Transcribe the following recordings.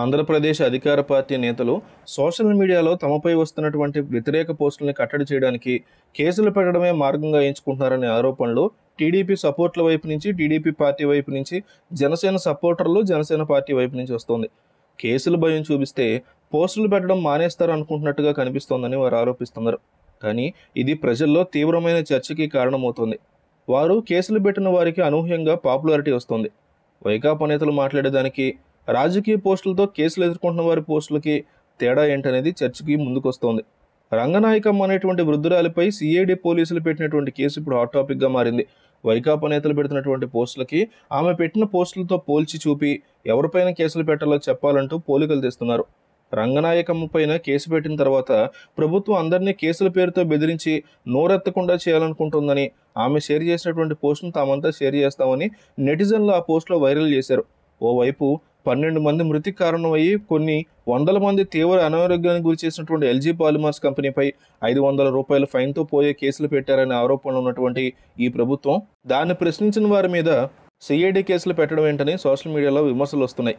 ఆంధ్రప్రదేశ్ అధికార పార్టీ నేతలు సోషల్ మీడియాలో తమపై వస్తున్నటువంటి వ్యతిరేక పోస్టుల్ని కట్టడి చేయడానికి కేసులు పెట్టడమే మార్గంగా ఎంచుకుంటున్నారనే ఆరోపణలు టీడీపీ సపోర్ట్ల వైపు నుంచి టీడీపీ పార్టీ వైపు నుంచి జనసేన సపోర్టర్లు జనసేన పార్టీ వైపు నుంచి వస్తుంది కేసులు భయం చూపిస్తే పోస్టులు పెట్టడం మానేస్తారు అనుకుంటున్నట్టుగా కనిపిస్తోందని వారు ఆరోపిస్తున్నారు కానీ ఇది ప్రజల్లో తీవ్రమైన చర్చకి కారణమవుతుంది వారు కేసులు పెట్టిన వారికి అనూహ్యంగా పాపులారిటీ వస్తుంది వైకాపా నేతలు మాట్లాడేదానికి రాజకీయ పోస్టులతో కేసులు ఎదుర్కొంటున్న వారి పోస్టులకి తేడా ఏంటనేది చర్చకి ముందుకొస్తోంది రంగనాయకం అనేటువంటి వృద్ధురాలిపై సిఐడి పోలీసులు పెట్టినటువంటి కేసు ఇప్పుడు హాట్ టాపిక్గా మారింది వైకాపా నేతలు పెడుతున్నటువంటి పోస్టులకి ఆమె పెట్టిన పోస్టులతో పోల్చి చూపి ఎవరిపైన కేసులు పెట్టాలో చెప్పాలంటూ పోలికలు తెస్తున్నారు రంగనాయకమ్మ పైన కేసు పెట్టిన తర్వాత ప్రభుత్వం అందరినీ కేసుల పేరుతో బెదిరించి నోరెత్తకుండా చేయాలనుకుంటుందని ఆమె షేర్ చేసినటువంటి పోస్టును తామంతా షేర్ చేస్తామని నెటిజన్లు ఆ పోస్టులో వైరల్ చేశారు ఓవైపు పన్నెండు మంది మృతి కారణమయ్యి కొన్ని వందల మంది తీవ్ర అనారోగ్యానికి గురి చేసినటువంటి ఎల్జీ పాలిమర్స్ కంపెనీపై ఐదు వందల రూపాయల ఫైన్తో పోయే కేసులు పెట్టారనే ఆరోపణలు ఉన్నటువంటి ఈ ప్రభుత్వం దాన్ని ప్రశ్నించిన వారి మీద సిఐడి కేసులు పెట్టడం ఏంటని సోషల్ మీడియాలో విమర్శలు వస్తున్నాయి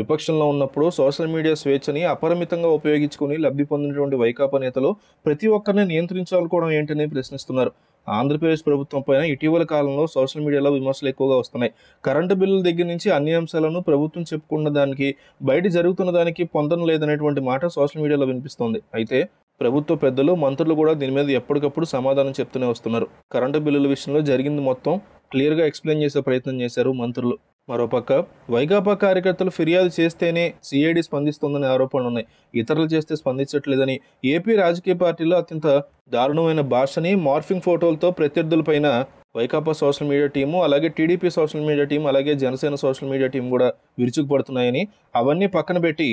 విపక్షంలో ఉన్నప్పుడు సోషల్ మీడియా స్వేచ్ఛని అపరిమితంగా ఉపయోగించుకుని లబ్ధి పొందినటువంటి వైకాపా నేతలు ప్రతి ఒక్కరిని నియంత్రించాలనుకోవడం ఏంటని ప్రశ్నిస్తున్నారు ఆంధ్రప్రదేశ్ ప్రభుత్వం పైన ఇటీవల కాలంలో సోషల్ మీడియాలో విమర్శలు ఎక్కువగా వస్తున్నాయి కరెంటు బిల్లుల దగ్గర నుంచి అన్ని అంశాలను ప్రభుత్వం చెప్పుకున్న దానికి బయట జరుగుతున్న దానికి పొందడం లేదనేటువంటి మాట సోషల్ మీడియాలో వినిపిస్తోంది అయితే ప్రభుత్వ పెద్దలు మంత్రులు కూడా దీని మీద ఎప్పటికప్పుడు సమాధానం చెప్తూనే వస్తున్నారు కరెంటు బిల్లుల విషయంలో జరిగింది మొత్తం క్లియర్గా ఎక్స్ప్లెయిన్ చేసే ప్రయత్నం చేశారు మంత్రులు మరోపక్క వైకాపా కార్యకర్తలు ఫిర్యాదు చేస్తేనే సిఐడి స్పందిస్తుందనే ఆరోపణలు ఉన్నాయి ఇతరులు చేస్తే స్పందించట్లేదని ఏపీ రాజకీయ పార్టీలో అత్యంత దారుణమైన భాషని మార్ఫింగ్ ఫోటోలతో ప్రత్యర్థులపైన వైకాపా సోషల్ మీడియా టీము అలాగే టీడీపీ సోషల్ మీడియా టీం అలాగే జనసేన సోషల్ మీడియా టీం కూడా విరుచుకుపడుతున్నాయని అవన్నీ పక్కన పెట్టి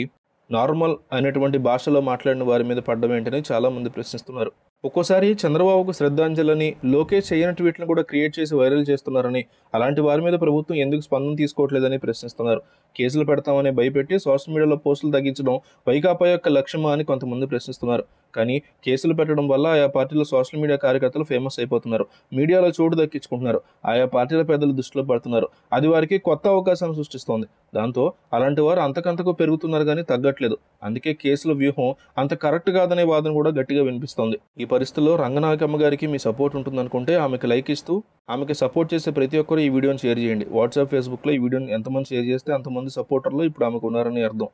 నార్మల్ అయినటువంటి భాషలో మాట్లాడిన వారి మీద పడ్డమేంటని ఏంటని చాలామంది ప్రశ్నిస్తున్నారు ఒక్కోసారి చంద్రబాబుకు శ్రద్ధాంజలని లోకేష్ చేయని ట్వీట్లను కూడా క్రియేట్ చేసి వైరల్ చేస్తున్నారని అలాంటి వారి మీద ప్రభుత్వం ఎందుకు స్పందన తీసుకోవట్లేదని ప్రశ్నిస్తున్నారు కేసులు పెడతామని భయపెట్టి సోషల్ మీడియాలో పోస్టులు తగ్గించడం వైకాపా యొక్క లక్ష్యమా అని కొంతమంది ప్రశ్నిస్తున్నారు కానీ కేసులు పెట్టడం వల్ల ఆయా పార్టీల సోషల్ మీడియా కార్యకర్తలు ఫేమస్ అయిపోతున్నారు మీడియాలో చోటు దక్కించుకుంటున్నారు ఆయా పార్టీల పెద్దలు దృష్టిలో పడుతున్నారు అది వారికి కొత్త అవకాశాన్ని సృష్టిస్తోంది దాంతో అలాంటి వారు అంతకంతకు పెరుగుతున్నారు కానీ తగ్గట్లేదు అందుకే కేసుల వ్యూహం అంత కరెక్ట్ కాదనే వాదన కూడా గట్టిగా వినిపిస్తోంది ఈ పరిస్థితుల్లో రంగనాయకమ్మ గారికి మీ సపోర్ట్ ఉంటుందనుకుంటే ఆమెకు లైక్ ఇస్తూ ఆమెకి సపోర్ట్ చేసే ప్రతి ఒక్కరు ఈ వీడియోని షేర్ చేయండి వాట్సాప్ ఫేస్బుక్లో ఈ వీడియోని ఎంతమంది షేర్ చేస్తే అంతమంది సపోర్టర్లు ఇప్పుడు ఆమెకు ఉన్నారని అర్థం